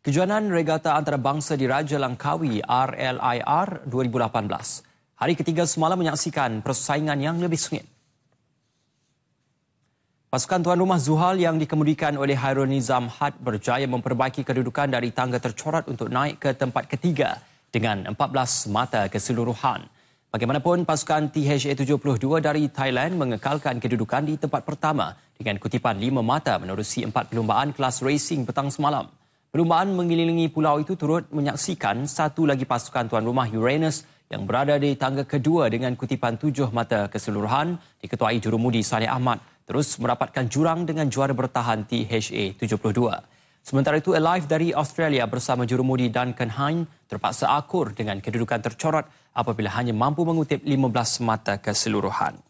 Kejuanan Regata Antarabangsa di Raja Langkawi RLIR 2018. Hari ketiga semalam menyaksikan persaingan yang lebih sengit. Pasukan tuan rumah Zuhal yang dikemudikan oleh Hairul Nizam Had berjaya memperbaiki kedudukan dari tangga tercorat untuk naik ke tempat ketiga dengan 14 mata keseluruhan. Bagaimanapun, pasukan THA-72 dari Thailand mengekalkan kedudukan di tempat pertama dengan kutipan 5 mata menerusi 4 perlumbaan kelas racing petang semalam. Perumahan mengelilingi pulau itu turut menyaksikan satu lagi pasukan tuan rumah Uranus yang berada di tangga kedua dengan kutipan tujuh mata keseluruhan diketuai jurumudi Saleh Ahmad terus merapatkan jurang dengan juara bertahan THA 72. Sementara itu, Alive dari Australia bersama jurumudi Duncan Hine terpaksa akur dengan kedudukan tercorot apabila hanya mampu mengutip 15 mata keseluruhan.